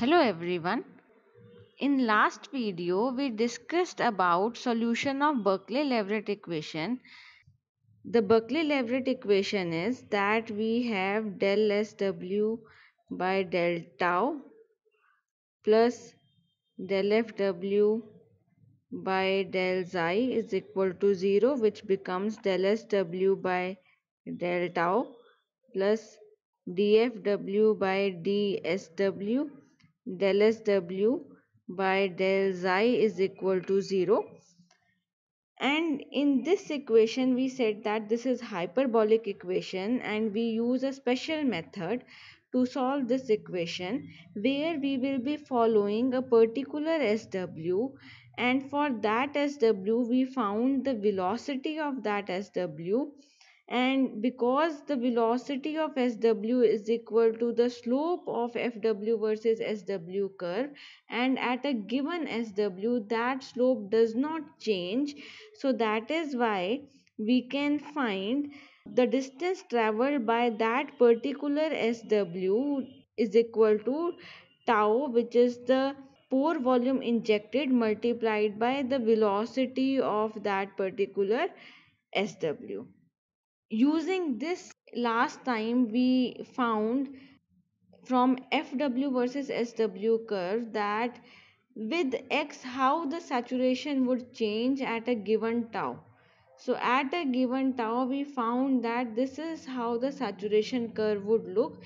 Hello everyone. In last video we discussed about solution of Berkeley-Leverett equation. The Berkeley-Leverett equation is that we have del SW by del tau plus del FW by del xi is equal to 0 which becomes del SW by del tau plus dfw by dsw del SW by del xi is equal to 0 and in this equation we said that this is hyperbolic equation and we use a special method to solve this equation where we will be following a particular SW and for that SW we found the velocity of that SW and because the velocity of sw is equal to the slope of fw versus sw curve and at a given sw that slope does not change so that is why we can find the distance traveled by that particular sw is equal to tau which is the pore volume injected multiplied by the velocity of that particular sw Using this last time, we found from FW versus SW curve that with X how the saturation would change at a given tau. So at a given tau we found that this is how the saturation curve would look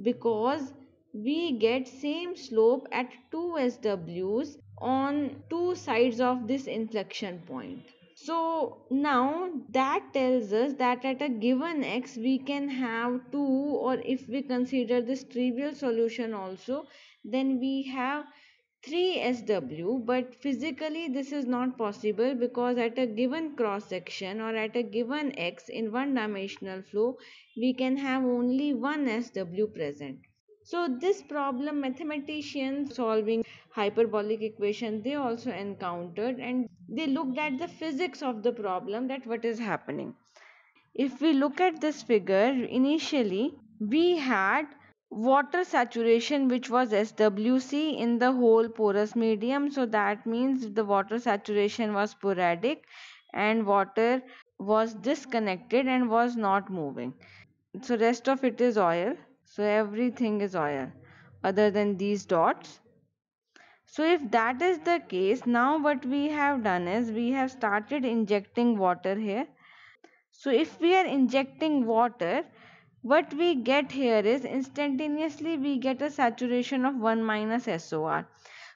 because we get same slope at two SWs on two sides of this inflection point. So now that tells us that at a given x we can have 2 or if we consider this trivial solution also then we have 3SW but physically this is not possible because at a given cross section or at a given x in one dimensional flow we can have only one SW present. So this problem mathematicians solving hyperbolic equation they also encountered and they looked at the physics of the problem that what is happening. If we look at this figure initially we had water saturation which was SWC in the whole porous medium so that means the water saturation was sporadic and water was disconnected and was not moving so rest of it is oil so everything is oil other than these dots so if that is the case now what we have done is we have started injecting water here so if we are injecting water what we get here is instantaneously we get a saturation of 1 minus SOR.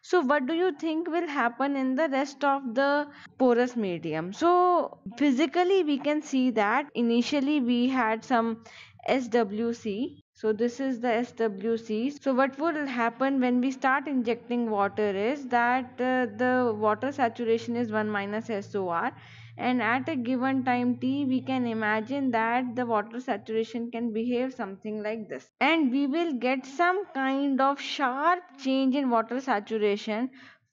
So what do you think will happen in the rest of the porous medium? So physically we can see that initially we had some SWC so this is the SWC. So what will happen when we start injecting water is that uh, the water saturation is 1 minus SOR and at a given time t we can imagine that the water saturation can behave something like this and we will get some kind of sharp change in water saturation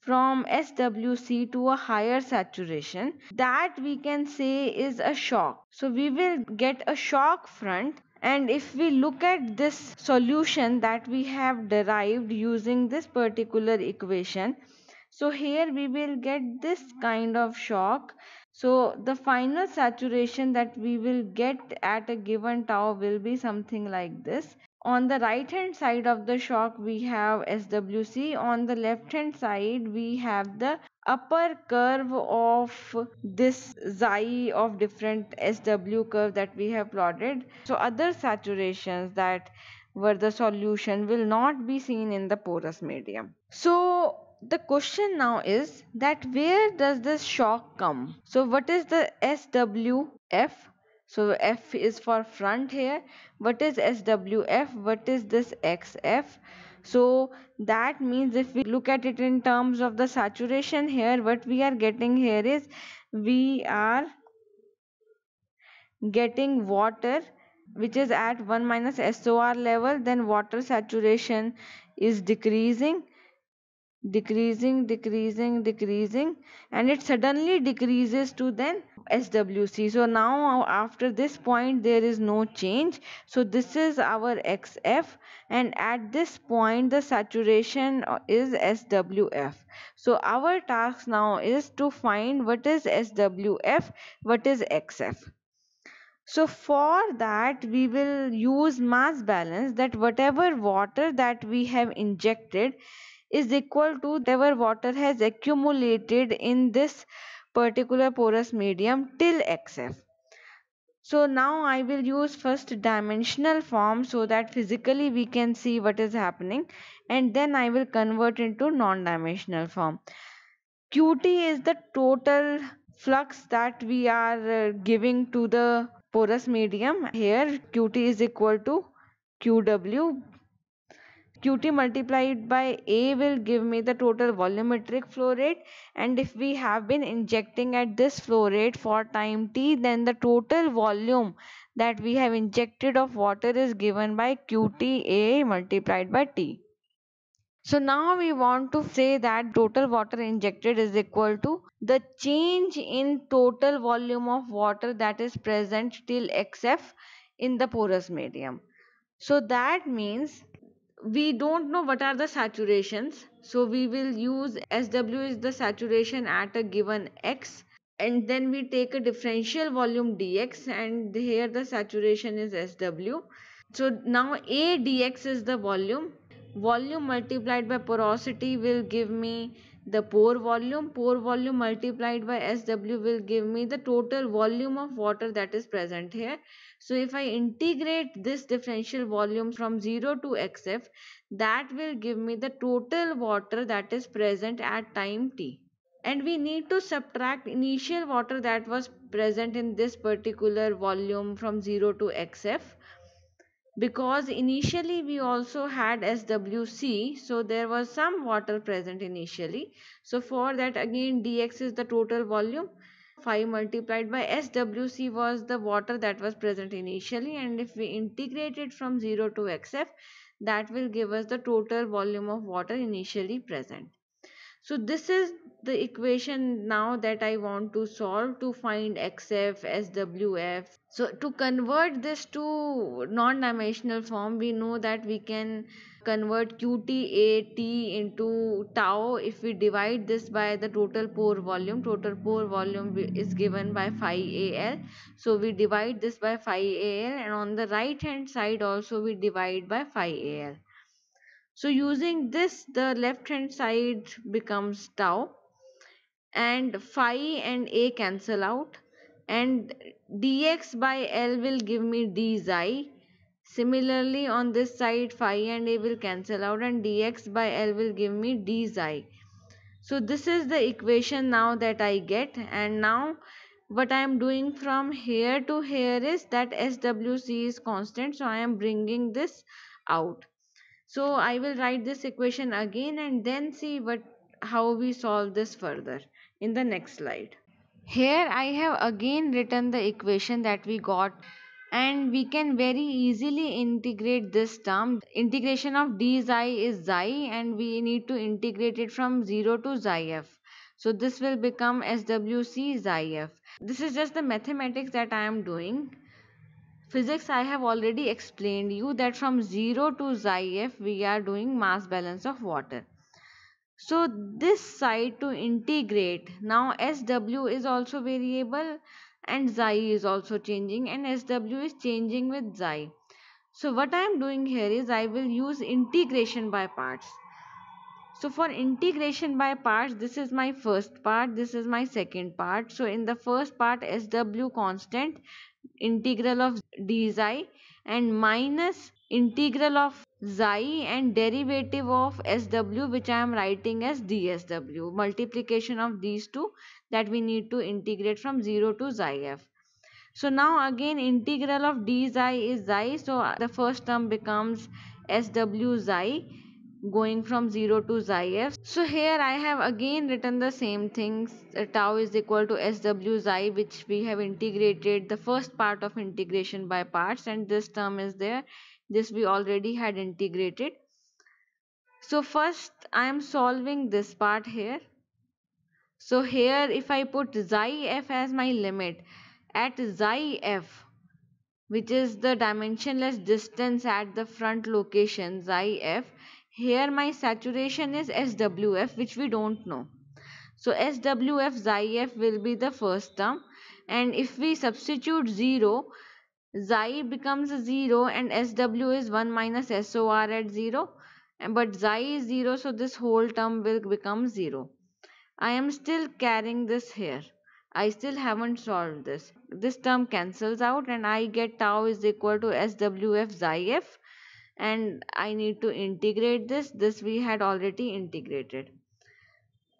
from SWC to a higher saturation that we can say is a shock. So we will get a shock front and if we look at this solution that we have derived using this particular equation so here we will get this kind of shock so the final saturation that we will get at a given tau will be something like this on the right hand side of the shock we have swc on the left hand side we have the upper curve of this xi of different SW curve that we have plotted. So other saturations that were the solution will not be seen in the porous medium. So the question now is that where does this shock come? So what is the SWF? So F is for front here. What is SWF? What is this XF? so that means if we look at it in terms of the saturation here what we are getting here is we are getting water which is at 1 minus SOR level then water saturation is decreasing decreasing decreasing decreasing and it suddenly decreases to then swc so now uh, after this point there is no change so this is our xf and at this point the saturation uh, is swf so our task now is to find what is swf what is xf so for that we will use mass balance that whatever water that we have injected is equal to whatever water has accumulated in this particular porous medium till xf. So now I will use first dimensional form so that physically we can see what is happening and then I will convert into non-dimensional form. Qt is the total flux that we are uh, giving to the porous medium. Here Qt is equal to QW Qt multiplied by A will give me the total volumetric flow rate and if we have been injecting at this flow rate for time t then the total volume that we have injected of water is given by Qt a multiplied by T. So now we want to say that total water injected is equal to the change in total volume of water that is present till XF in the porous medium. So that means we don't know what are the saturations so we will use sw is the saturation at a given x and then we take a differential volume dx and here the saturation is sw so now a dx is the volume volume multiplied by porosity will give me the pore volume pore volume multiplied by sw will give me the total volume of water that is present here so if I integrate this differential volume from 0 to xf, that will give me the total water that is present at time t. And we need to subtract initial water that was present in this particular volume from 0 to xf because initially we also had SWC so there was some water present initially so for that again dx is the total volume 5 multiplied by SWC was the water that was present initially and if we integrate it from 0 to XF that will give us the total volume of water initially present. So this is the equation now that I want to solve to find XF, SWF. So to convert this to non-dimensional form we know that we can convert Qtat into tau if we divide this by the total pore volume total pore volume is given by phi al so we divide this by phi al and on the right hand side also we divide by phi al so using this the left hand side becomes tau and phi and a cancel out and dx by l will give me d xi Similarly, on this side, phi and a will cancel out and dx by L will give me dz. So this is the equation now that I get and now what I am doing from here to here is that SWC is constant. So I am bringing this out. So I will write this equation again and then see what how we solve this further in the next slide. Here I have again written the equation that we got and we can very easily integrate this term integration of d xi is xi and we need to integrate it from 0 to xi f so this will become swc xi f this is just the mathematics that i am doing physics i have already explained you that from 0 to xi f we are doing mass balance of water so this side to integrate now sw is also variable and xi is also changing and sw is changing with xi so what i am doing here is i will use integration by parts so for integration by parts this is my first part this is my second part so in the first part sw constant integral of d xi and minus integral of xi and derivative of sw which I am writing as dsw. Multiplication of these two that we need to integrate from 0 to xi f. So now again integral of d xi is xi. So the first term becomes sw xi going from 0 to xi f. So here I have again written the same things. tau is equal to sw xi which we have integrated the first part of integration by parts and this term is there this we already had integrated so first I am solving this part here so here if I put xi f as my limit at xi f which is the dimensionless distance at the front location xi f here my saturation is swf which we don't know so swf xi f will be the first term and if we substitute 0 xi becomes 0 and sw is 1 minus sor at 0 but xi is 0 so this whole term will become 0. I am still carrying this here. I still haven't solved this. This term cancels out and I get tau is equal to swf xi f and I need to integrate this. This we had already integrated.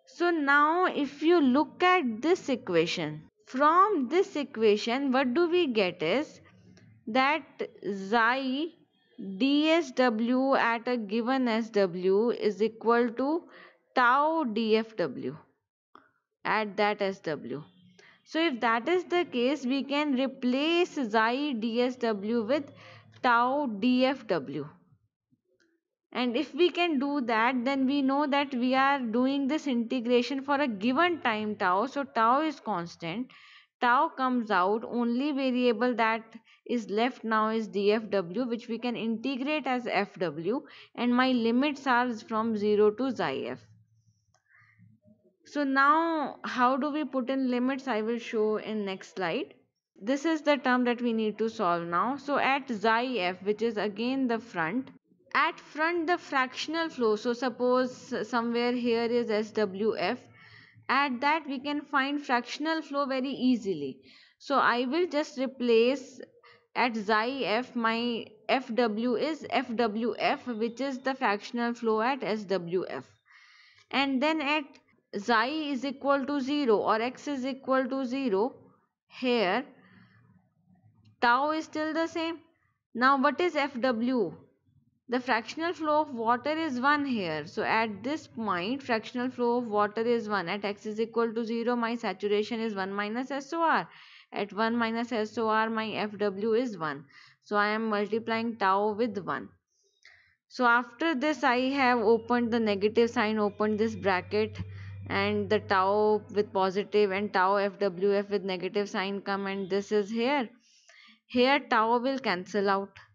So now if you look at this equation, from this equation what do we get is that xi dsw at a given sw is equal to tau dfw at that sw. So if that is the case, we can replace xi dsw with tau dfw. And if we can do that, then we know that we are doing this integration for a given time tau. So tau is constant tau comes out only variable that is left now is dfw which we can integrate as fw and my limits are from 0 to xi f. So now how do we put in limits I will show in next slide. This is the term that we need to solve now. So at xi f which is again the front at front the fractional flow so suppose somewhere here is swf at that we can find fractional flow very easily so i will just replace at xi f my fw is fwf which is the fractional flow at swf and then at xi is equal to 0 or x is equal to 0 here tau is still the same now what is fw the fractional flow of water is 1 here. So at this point fractional flow of water is 1 at x is equal to 0 my saturation is 1 minus SOR. At 1 minus SOR my FW is 1. So I am multiplying tau with 1. So after this I have opened the negative sign opened this bracket and the tau with positive and tau FWF with negative sign come and this is here. Here tau will cancel out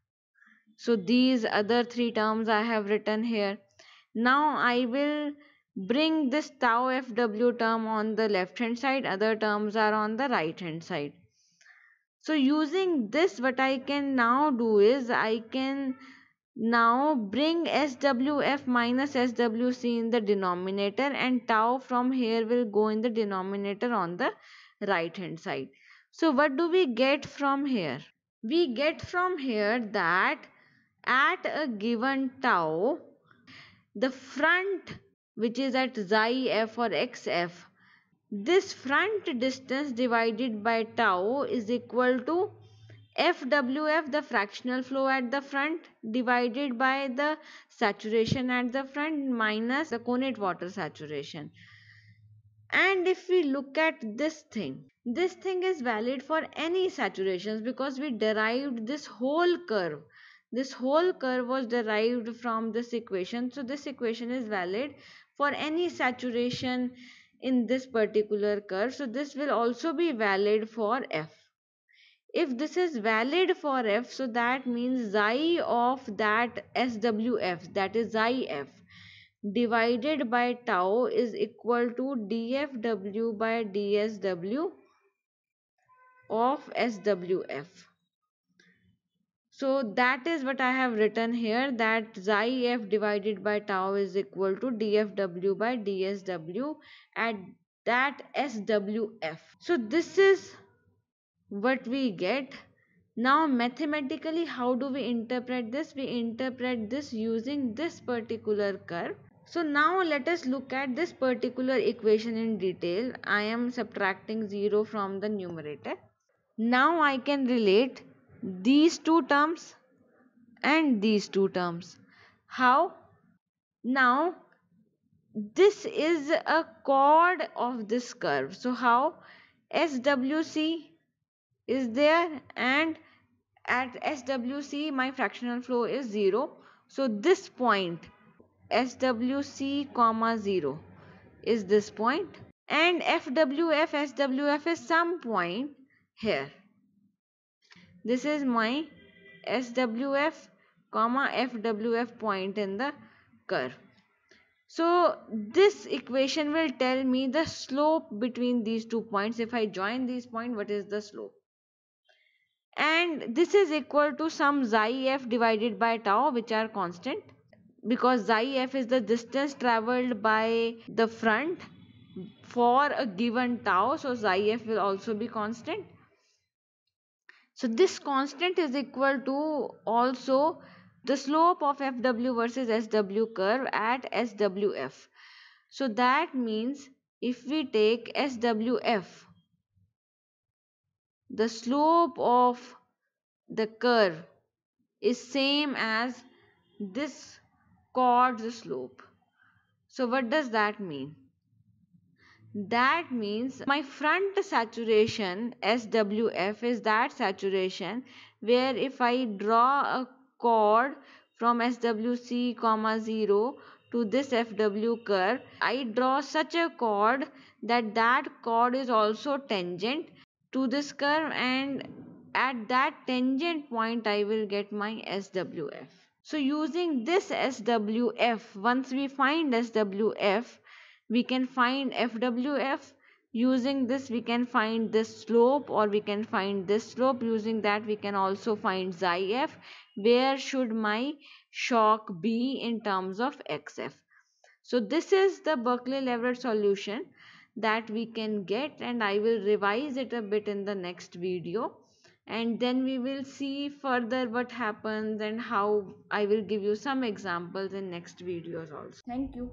so these other three terms I have written here. Now I will bring this tau FW term on the left hand side. Other terms are on the right hand side. So using this what I can now do is I can now bring SWF minus SWC in the denominator and tau from here will go in the denominator on the right hand side. So what do we get from here? We get from here that at a given tau, the front which is at xi f or xf, this front distance divided by tau is equal to FWF, the fractional flow at the front divided by the saturation at the front minus the conate water saturation. And if we look at this thing, this thing is valid for any saturations because we derived this whole curve this whole curve was derived from this equation so this equation is valid for any saturation in this particular curve so this will also be valid for f if this is valid for f so that means xi of that swf that is xi f divided by tau is equal to dfw by dsw of swf so that is what I have written here that xi f divided by tau is equal to dfw by dsw at that swf. So this is what we get. Now mathematically how do we interpret this? We interpret this using this particular curve. So now let us look at this particular equation in detail. I am subtracting 0 from the numerator. Now I can relate these two terms and these two terms. How? Now, this is a chord of this curve. So, how? SWC is there and at SWC my fractional flow is 0. So, this point SWC comma 0 is this point and FWF SWF is some point here this is my swf comma fwf point in the curve so this equation will tell me the slope between these two points if i join these point what is the slope and this is equal to some xi f divided by tau which are constant because xi f is the distance traveled by the front for a given tau so xi f will also be constant so this constant is equal to also the slope of FW versus SW curve at SWF. So that means if we take SWF, the slope of the curve is same as this chord slope. So what does that mean? that means my front saturation SWF is that saturation where if I draw a chord from SWC comma 0 to this FW curve I draw such a chord that that chord is also tangent to this curve and at that tangent point I will get my SWF. So using this SWF once we find SWF we can find FWF using this we can find this slope or we can find this slope using that we can also find xi f where should my shock be in terms of xf so this is the berkeley lever solution that we can get and i will revise it a bit in the next video and then we will see further what happens and how i will give you some examples in next videos also thank you